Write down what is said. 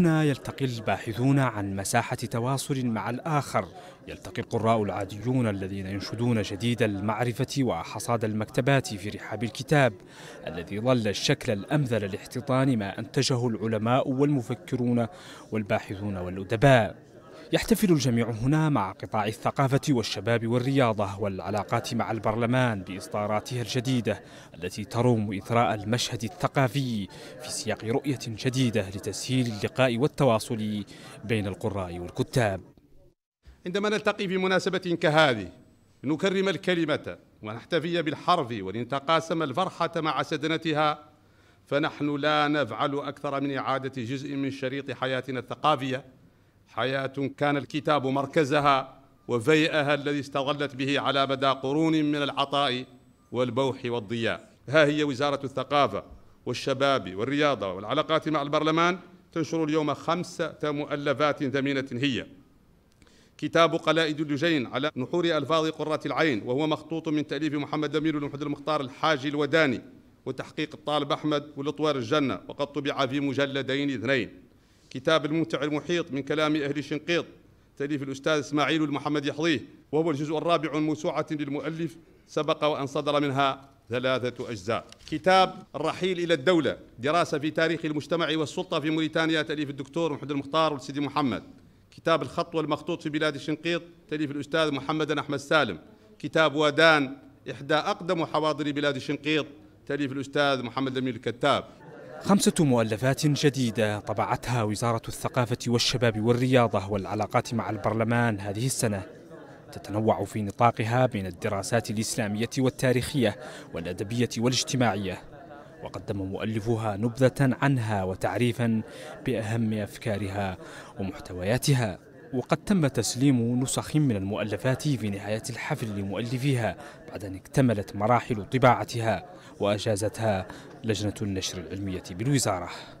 هنا يلتقي الباحثون عن مساحة تواصل مع الآخر يلتقي القراء العاديون الذين ينشدون جديد المعرفة وحصاد المكتبات في رحاب الكتاب الذي ظل الشكل الأمثل لاحتضان ما أنتجه العلماء والمفكرون والباحثون والأدباء يحتفل الجميع هنا مع قطاع الثقافة والشباب والرياضة والعلاقات مع البرلمان بإصداراتها الجديدة التي تروم إثراء المشهد الثقافي في سياق رؤية جديدة لتسهيل اللقاء والتواصل بين القراء والكتاب عندما نلتقي في مناسبة كهذه نكرم الكلمة ونحتفي بالحرف ولنتقاسم الفرحة مع سدنتها فنحن لا نفعل أكثر من إعادة جزء من شريط حياتنا الثقافية حياة كان الكتاب مركزها وفيئها الذي استظلت به على مدى قرون من العطاء والبوح والضياء ها هي وزارة الثقافة والشباب والرياضة والعلاقات مع البرلمان تنشر اليوم خمسة مؤلفات ثمينة هي كتاب قلائد اللجين على نحور ألفاظ قرة العين وهو مخطوط من تأليف محمد أمير المحمد المختار الحاجي الوداني وتحقيق الطالب أحمد ولطوار الجنة وقد طبع في مجلدين اثنين كتاب الممتع المحيط من كلام أهل شنقيط تأليف الأستاذ إسماعيل المحمد يحضيه وهو الجزء الرابع من موسوعة للمؤلف سبق وأن صدر منها ثلاثة أجزاء كتاب الرحيل إلى الدولة دراسة في تاريخ المجتمع والسلطة في موريتانيا تأليف الدكتور محمد المختار والسيدي محمد كتاب الخط والمخطوط في بلاد شنقيط تأليف الأستاذ محمد أحمد سالم كتاب ودان إحدى أقدم حواضر بلاد شنقيط تأليف الأستاذ محمد أمين الكتاب خمسة مؤلفات جديدة طبعتها وزارة الثقافة والشباب والرياضة والعلاقات مع البرلمان هذه السنة تتنوع في نطاقها بين الدراسات الإسلامية والتاريخية والأدبية والاجتماعية وقدم مؤلفها نبذة عنها وتعريفا بأهم أفكارها ومحتوياتها وقد تم تسليم نسخ من المؤلفات في نهاية الحفل لمؤلفيها بعد أن اكتملت مراحل طباعتها وأجازتها لجنة النشر العلمية بالوزارة